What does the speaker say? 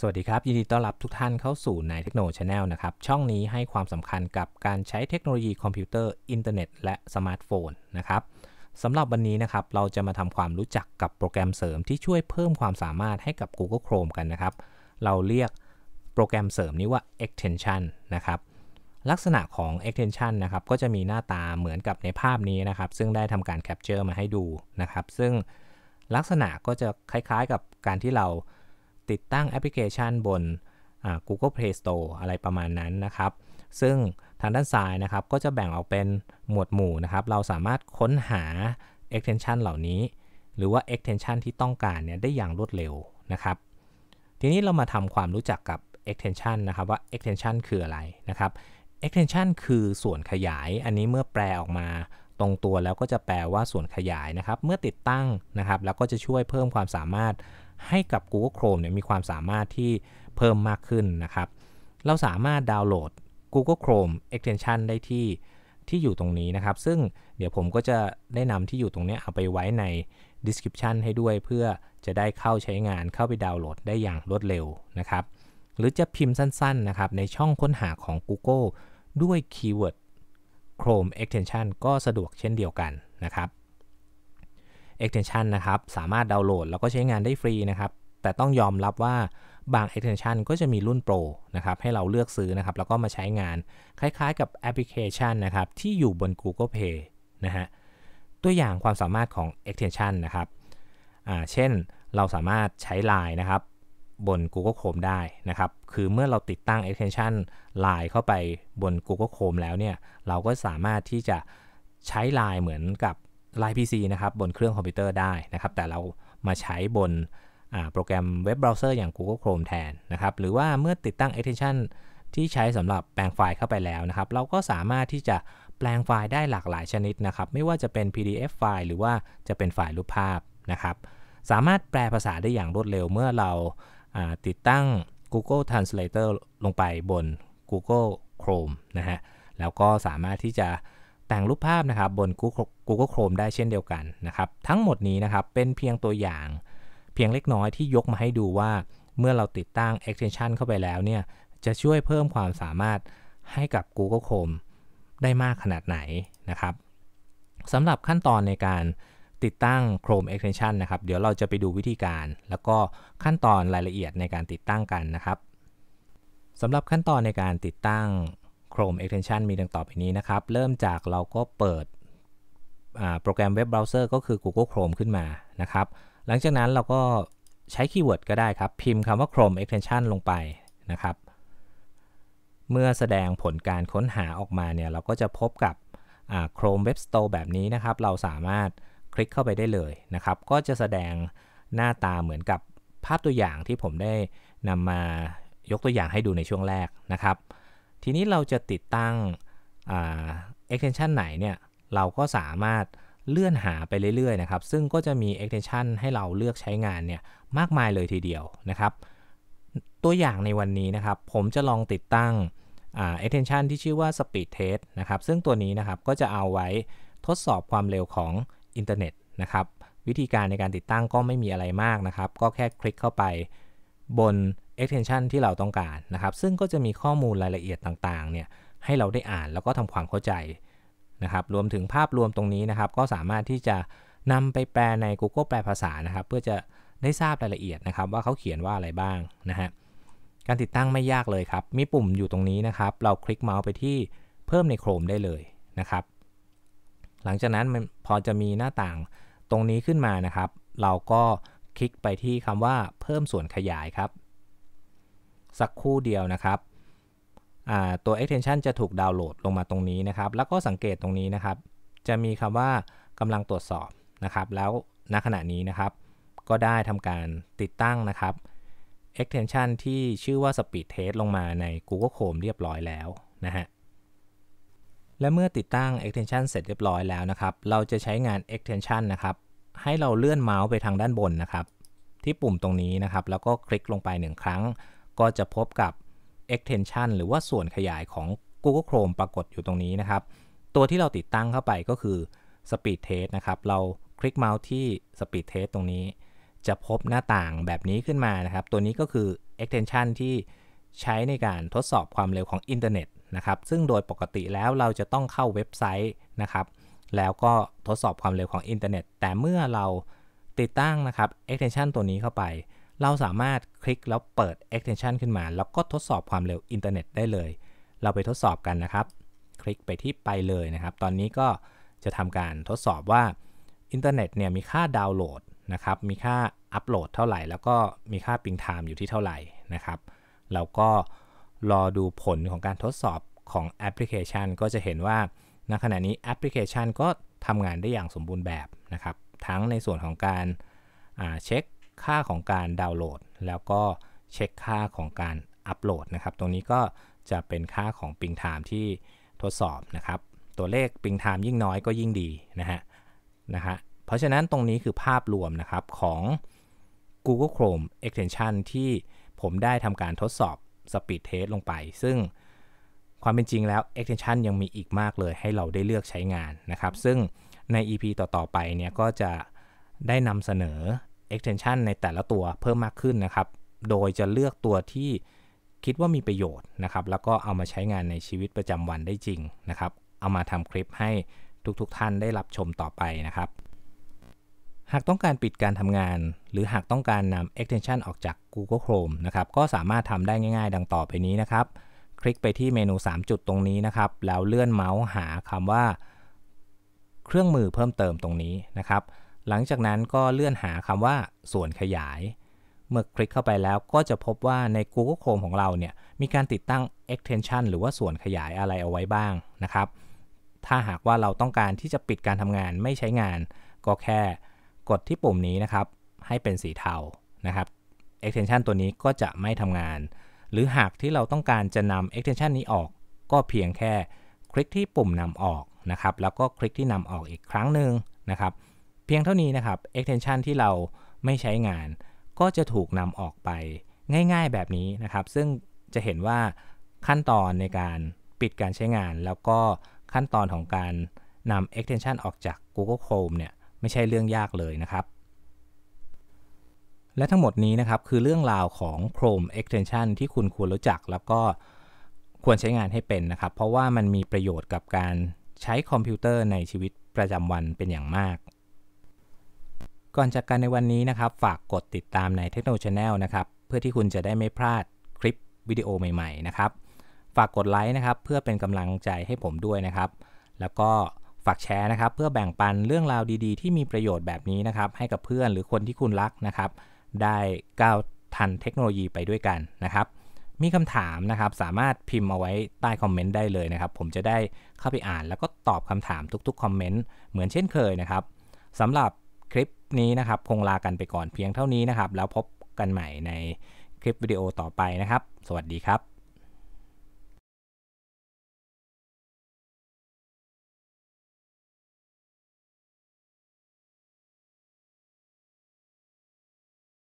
สวัสดีครับ ยินดีต้อนรับทุกท่านเข้าสู่ในเทคโนโลยีแนลนะครับช่องนี้ให้ความสำคัญกับการใช้เทคโนโลยีคอมพิวเตอร์อินเทอร์เน็ตและสมาร์ทโฟนนะครับสำหรับวันนี้นะครับเราจะมาทำความรู้จักกับโปรแกรมเสริมที่ช่วยเพิ่มความสามารถให้กับ Google Chrome กันนะครับเราเรียกโปรแกรมเสริมนี้ว่า extension นะครับลักษณะของ extension นะครับก็จะมีหน้าตาเหมือนกับในภาพนี้นะครับ ซึ่งได้ทำการแคปเจอร์มาให้ดูนะครับซึ่งลักษณะก็จะคล้ายๆ กับการที่เราติดตั้งแอปพลิเคชันบน Google Play Store อะไรประมาณนั้นนะครับ ซึ่งทางด้านซ้ายนะครับก็จะแบ่งออกเป็นหมวดหมู่นะครับ เราสามารถค้นหา extension เหล่านี้ หรือว่า extension ที่ต้องการเนี่ยได้อย่างรวดเร็วนะครับ ทีนี้เรามาทำความรู้จักกับ extension นะครับว่า extension คืออะไรนะครับ extension คือส่วนขยายอันนี้เมื่อแปลออกมาตรงตัวแล้วก็จะแปลว่าส่วนขยายนะครับ เมื่อติดตั้งนะครับแล้วก็จะช่วยเพิ่มความสามารถให้กับ Google Chrome เนี่ยมีความสามารถที่เพิ่มมากขึ้นนะครับ เราสามารถดาวน์โหลด Google Chrome extension ได้ที่ที่อยู่ตรงนี้นะครับ ซึ่งเดี๋ยวผมก็จะได้นำที่อยู่ตรงนี้เอาไปไว้ใน description ให้ด้วย เพื่อจะได้เข้าใช้งานเข้าไปดาวน์โหลดได้อย่างรวดเร็วนะครับ หรือจะพิมพ์สั้นๆนะครับ ในช่องค้นหาของ Google ด้วยคีย์เวิร์ด Chrome extension ก็สะดวกเช่นเดียวกันนะครับ extension นะครับ สามารถดาวน์โหลดแล้วก็ใช้งานได้ฟรีนะครับ แต่ต้องยอมรับว่าบาง extension ก็จะมีรุ่นโปรนะครับ ให้เราเลือกซื้อนะครับ แล้วก็มาใช้งานคล้ายๆ กับแอปพลิเคชันนะครับที่อยู่บน Google Play นะฮะตัวอย่างความสามารถของ extension นะครับเช่นเราสามารถใช้ Line นะครับบน Google Chrome ได้นะครับคือเมื่อเราติดตั้ง extension Line เข้าไปบน Google Chrome แล้วเนี่ย เราก็สามารถที่จะใช้ Line เหมือนกับไลน์ซีนะครับ บนเครื่องคอมพิวเตอร์ได้นะครับ แต่เรามาใช้บนโปรแกรมเว็บเบราว์เซอร์อย่าง Google Chrome แทนนะครับ หรือว่าเมื่อติดตั้ง extension ที่ใช้สำหรับแปลงไฟล์เข้าไปแล้วนะครับ เราก็สามารถที่จะแปลงไฟล์ได้หลากหลายชนิดนะครับ ไม่ว่าจะเป็น PDF ไฟล์หรือว่าจะเป็นไฟล์รูปภาพนะครับ สามารถแปลภาษาได้อย่างรวดเร็วเมื่อเราติดตั้ง Google Translator ลงไปบน Google Chrome นะฮะแล้วก็สามารถที่จะแต่งรูปภาพนะครับบน Google Chrome ได้เช่นเดียวกันนะครับ ทั้งหมดนี้นะครับเป็นเพียงตัวอย่างเพียงเล็กน้อยที่ยกมาให้ดูว่าเมื่อเราติดตั้ง extension เข้าไปแล้วเนี่ยจะช่วยเพิ่มความสามารถให้กับ Google Chrome ได้มากขนาดไหนนะครับสำหรับขั้นตอนในการติดตั้ง Chrome Extension นะครับ เดี๋ยวเราจะไปดูวิธีการ แล้วก็ขั้นตอนรายละเอียดในการติดตั้งกันนะครับสำหรับขั้นตอนในการติดตั้ง Chrome Extension มีดังต่อไปนี้นะครับ เริ่มจากเราก็เปิดโปรแกรมเว็บเบราว์เซอร์ก็คือ Google Chrome ขึ้นมา นะครับ หลังจากนั้นเราก็ใช้คีย์เวิร์ดก็ได้ครับ พิมพ์คำว่า Chrome Extension ลงไป นะครับ เมื่อแสดงผลการค้นหาออกมาเนี่ย เราก็จะพบกับ Chrome Web Store แบบนี้นะครับ เราสามารถคลิกเข้าไปได้เลย นะครับ ก็จะแสดงหน้าตาเหมือนกับภาพตัวอย่างที่ผมได้นำมายกตัวอย่างให้ดูในช่วงแรก นะครับทีนี้เราจะติดตั้ง extension ไหนเนี่ยเราก็สามารถเลื่อนหาไปเรื่อยๆนะครับซึ่งก็จะมี extension ให้เราเลือกใช้งานเนี่ยมากมายเลยทีเดียวนะครับตัวอย่างในวันนี้นะครับ ผมจะลองติดตั้ง extension ที่ชื่อว่า speed test นะครับซึ่งตัวนี้นะครับก็จะเอาไว้ทดสอบความเร็วของอินเทอร์เน็ตนะครับวิธีการในการติดตั้งก็ไม่มีอะไรมากนะครับก็แค่คลิกเข้าไปบน extension ที่เราต้องการนะครับ ซึ่งก็จะมีข้อมูลรายละเอียดต่างๆเนี่ยให้เราได้อ่านแล้วก็ทำความเข้าใจนะครับ รวมถึงภาพรวมตรงนี้นะครับ ก็สามารถที่จะนำไปแปลใน Google แปลภาษานะครับ เพื่อจะได้ทราบรายละเอียดนะครับ ว่าเขาเขียนว่าอะไรบ้างนะฮะ การติดตั้งไม่ยากเลยครับ มีปุ่มอยู่ตรงนี้นะครับ เราคลิกเมาส์ไปที่เพิ่มใน Chrome ได้เลยนะครับ หลังจากนั้นมันพอจะมีหน้าต่างตรงนี้ขึ้นมานะครับ เราก็คลิกไปที่คำว่า เพิ่มส่วนขยายครับสักคู่เดียวนะครับ ตัว extension จะถูกดาวน์โหลดลงมาตรงนี้นะครับ แล้วก็สังเกตตรงนี้นะครับ จะมีคำว่ากำลังตรวจสอบนะครับ แล้วณขณะนี้นะครับ ก็ได้ทำการติดตั้งนะครับ extension ที่ชื่อว่า speed test ลงมาใน Google Chrome เรียบร้อยแล้วนะฮะ และเมื่อติดตั้ง extension เสร็จเรียบร้อยแล้วนะครับ เราจะใช้งาน extension นะครับ ให้เราเลื่อนเมาส์ไปทางด้านบนนะครับ ที่ปุ่มตรงนี้นะครับ แล้วก็คลิกลงไป 1 ครั้งก็จะพบกับ extension หรือว่าส่วนขยายของ Google Chrome ปรากฏอยู่ตรงนี้นะครับ ตัวที่เราติดตั้งเข้าไปก็คือ Speed Test นะครับ เราคลิกเมาส์ที่ Speed Test ตรงนี้ จะพบหน้าต่างแบบนี้ขึ้นมานะครับ ตัวนี้ก็คือ extension ที่ใช้ในการทดสอบความเร็วของอินเทอร์เน็ตนะครับ ซึ่งโดยปกติแล้วเราจะต้องเข้าเว็บไซต์นะครับ แล้วก็ทดสอบความเร็วของอินเทอร์เน็ต แต่เมื่อเราติดตั้งนะครับ extension ตัวนี้เข้าไปเราสามารถคลิกแล้วเปิด extension ขึ้นมา แล้วก็ทดสอบความเร็วอินเทอร์เน็ตได้เลย เราไปทดสอบกันนะครับ คลิกไปที่ไปเลยนะครับ ตอนนี้ก็จะทำการทดสอบว่า อินเทอร์เน็ตเนี่ยมีค่าดาวน์โหลดนะครับ มีค่าอัปโหลดเท่าไหร่ แล้วก็มีค่าปิงไทม์อยู่ที่เท่าไหร่นะครับ เราก็รอดูผลของการทดสอบของแอปพลิเคชันก็จะเห็นว่าณขณะนี้แอปพลิเคชันก็ทำงานได้อย่างสมบูรณ์แบบนะครับ ทั้งในส่วนของการเช็คค่าของการดาวน์โหลด แล้วก็เช็คค่าของการอัปโหลดนะครับ ตรงนี้ก็จะเป็นค่าของปิงไทม์ที่ทดสอบนะครับ ตัวเลขปิงไทม์ยิ่งน้อยก็ยิ่งดี นะฮะนะฮะ เพราะฉะนั้นตรงนี้คือภาพรวมนะครับของ Google Chrome Extension ที่ผมได้ทำการทดสอบ Speed Test ลงไป ซึ่งความเป็นจริงแล้ว Extension ยังมีอีกมากเลยให้เราได้เลือกใช้งานนะครับ ซึ่งใน EP ต่อๆไปเนี่ยก็จะได้นำเสนอ extension ในแต่ละตัวเพิ่มมากขึ้นนะครับ โดยจะเลือกตัวที่คิดว่ามีประโยชน์นะครับ แล้วก็เอามาใช้งานในชีวิตประจำวันได้จริงนะครับ เอามาทำคลิปให้ทุกๆทท่านได้รับชมต่อไปนะครับ หากต้องการปิดการทำงาน หรือหากต้องการนำ extension ออกจาก Google Chrome นะครับ ก็สามารถทำได้ง่ายๆ ดังต่อไปนี้นะครับ คลิกไปที่เมนู 3 จุดตรงนี้นะครับ แล้วเลื่อนเมาส์หาคำว่า เครื่องมือเพิ่มเติมตรงนี้นะครับหลังจากนั้นก็เลื่อนหาคำว่า ส่วนขยาย เมื่อคลิกเข้าไปแล้วก็จะพบว่าใน Google Chrome ของเราเนี่ยมีการติดตั้ง extension หรือว่าส่วนขยายอะไรเอาไว้บ้างนะครับ ถ้าหากว่าเราต้องการที่จะปิดการทำงานไม่ใช้งาน ก็แค่กดที่ปุ่มนี้นะครับ ให้เป็นสีเทานะครับ extension ตัวนี้ก็จะไม่ทำงาน หรือหากที่เราต้องการจะนำ extension นี้ออก ก็เพียงแค่ คลิกที่ปุ่มนำออกนะครับ แล้วก็คลิกที่นำออกอีกครั้งหนึ่งนะครับเพียงเท่านี้นะครับ extension ที่เราไม่ใช้งานก็จะถูกนำออกไปง่าย ๆแบบนี้นะครับ ซึ่งจะเห็นว่าขั้นตอนในการปิดการใช้งาน แล้วก็ขั้นตอนของการนำ extension ออกจาก Google Chrome เนี่ยไม่ใช่เรื่องยากเลยนะครับ และทั้งหมดนี้นะครับคือเรื่องราวของ Chrome extension ที่คุณควรรู้จักแล้วก็ควรใช้งานให้เป็นนะครับ เพราะว่ามันมีประโยชน์กับการใช้คอมพิวเตอร์ในชีวิตประจำวันเป็นอย่างมากก่อนจากกันในวันนี้นะครับฝากกดติดตามในเทคโนโลยีแนลนะครับ เพื่อที่คุณจะได้ไม่พลาดคลิปวิดีโอใหม่ๆนะครับฝากกดไลค์นะครับเพื่อเป็นกำลังใจให้ผมด้วยนะครับ แล้วก็ฝากแชร์นะครับ เพื่อแบ่งปันเรื่องราวดีๆ ที่มีประโยชน์แบบนี้นะครับให้กับเพื่อนหรือคนที่คุณรักนะครับ ได้ก้าวทันเทคโนโลยีไปด้วยกันนะครับ มีคำถามนะครับสามารถพิมพ์เอาไว้ใต้คอมเมนต์ได้เลยนะครับ ผมจะได้เข้าไปอ่าน แล้วก็ตอบคำถามทุกๆคอมเมนต์เหมือนเช่นเคยนะครับสำหรับคลิปนี้นะครับ คงลากันไปก่อนเพียงเท่านี้นะครับ แล้วพบกันใหม่ในคลิปวิดีโอต่อไปนะครับ สวัสดีครับ